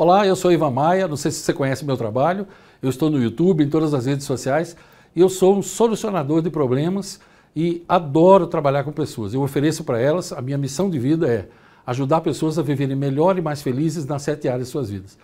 Olá, eu sou Ivan Maia, não sei se você conhece meu trabalho, eu estou no YouTube, em todas as redes sociais, e eu sou um solucionador de problemas e adoro trabalhar com pessoas. Eu ofereço para elas, a minha missão de vida é ajudar pessoas a viverem melhor e mais felizes nas sete áreas de suas vidas.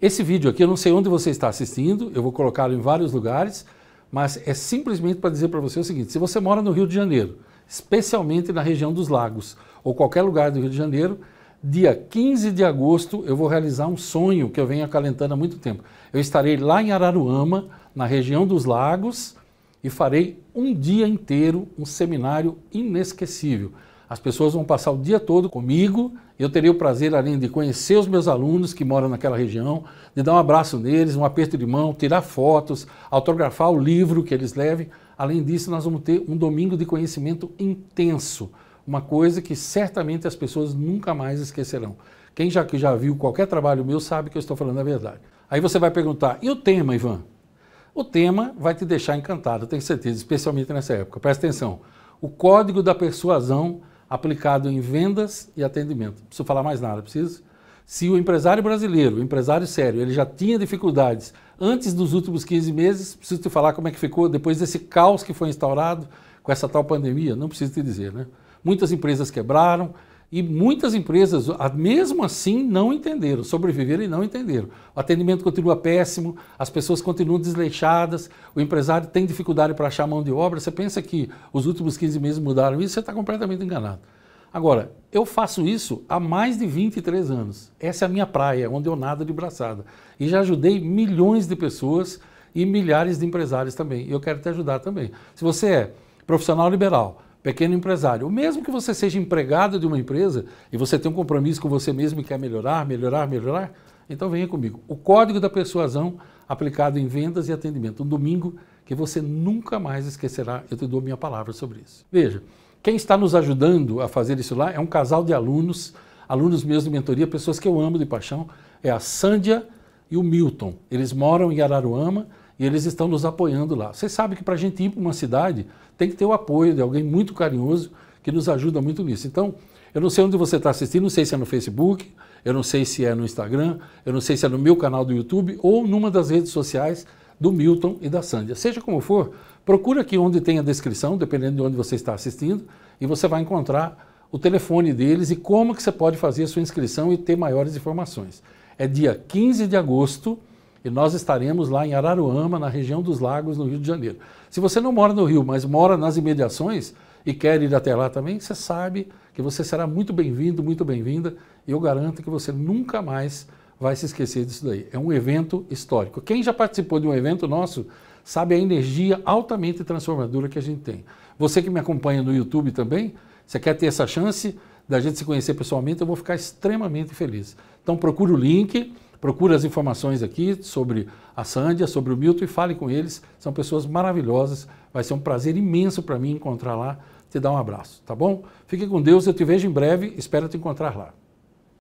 Esse vídeo aqui, eu não sei onde você está assistindo, eu vou colocá-lo em vários lugares, mas é simplesmente para dizer para você o seguinte, se você mora no Rio de Janeiro, especialmente na região dos lagos, ou qualquer lugar do Rio de Janeiro, dia 15 de agosto, eu vou realizar um sonho que eu venho acalentando há muito tempo. Eu estarei lá em Araruama, na região dos Lagos, e farei um dia inteiro um seminário inesquecível. As pessoas vão passar o dia todo comigo. Eu terei o prazer, além de conhecer os meus alunos que moram naquela região, de dar um abraço neles, um aperto de mão, tirar fotos, autografar o livro que eles levem. Além disso, nós vamos ter um domingo de conhecimento intenso uma coisa que certamente as pessoas nunca mais esquecerão. Quem já, que já viu qualquer trabalho meu sabe que eu estou falando a verdade. Aí você vai perguntar, e o tema, Ivan? O tema vai te deixar encantado, tenho certeza, especialmente nessa época. Presta atenção. O código da persuasão aplicado em vendas e atendimento. Não preciso falar mais nada, preciso? Se o empresário brasileiro, o empresário sério, ele já tinha dificuldades antes dos últimos 15 meses, preciso te falar como é que ficou depois desse caos que foi instaurado com essa tal pandemia, não preciso te dizer, né? muitas empresas quebraram e muitas empresas, mesmo assim, não entenderam, sobreviveram e não entenderam. O atendimento continua péssimo, as pessoas continuam desleixadas, o empresário tem dificuldade para achar mão de obra. Você pensa que os últimos 15 meses mudaram isso, você está completamente enganado. Agora, eu faço isso há mais de 23 anos. Essa é a minha praia, onde eu nado de braçada. E já ajudei milhões de pessoas e milhares de empresários também. E eu quero te ajudar também. Se você é profissional liberal, pequeno empresário. Mesmo que você seja empregado de uma empresa e você tem um compromisso com você mesmo e quer melhorar, melhorar, melhorar, então venha comigo. O Código da Persuasão aplicado em vendas e atendimento. Um domingo que você nunca mais esquecerá. Eu te dou minha palavra sobre isso. Veja, quem está nos ajudando a fazer isso lá é um casal de alunos, alunos meus de mentoria, pessoas que eu amo de paixão. É a Sandia e o Milton. Eles moram em Araruama e eles estão nos apoiando lá. Você sabe que para a gente ir para uma cidade tem que ter o apoio de alguém muito carinhoso que nos ajuda muito nisso. Então, eu não sei onde você está assistindo, não sei se é no Facebook, eu não sei se é no Instagram, eu não sei se é no meu canal do YouTube ou numa das redes sociais do Milton e da Sandia. Seja como for, procura aqui onde tem a descrição, dependendo de onde você está assistindo, e você vai encontrar o telefone deles e como que você pode fazer a sua inscrição e ter maiores informações. É dia 15 de agosto, e nós estaremos lá em Araruama, na região dos Lagos, no Rio de Janeiro. Se você não mora no Rio, mas mora nas imediações e quer ir até lá também, você sabe que você será muito bem-vindo, muito bem-vinda. E eu garanto que você nunca mais vai se esquecer disso daí. É um evento histórico. Quem já participou de um evento nosso sabe a energia altamente transformadora que a gente tem. Você que me acompanha no YouTube também, você quer ter essa chance da gente se conhecer pessoalmente, eu vou ficar extremamente feliz. Então procure o link procure as informações aqui sobre a Sândia, sobre o Milton e fale com eles. São pessoas maravilhosas. Vai ser um prazer imenso para mim encontrar lá, te dar um abraço, tá bom? Fique com Deus, eu te vejo em breve, espero te encontrar lá.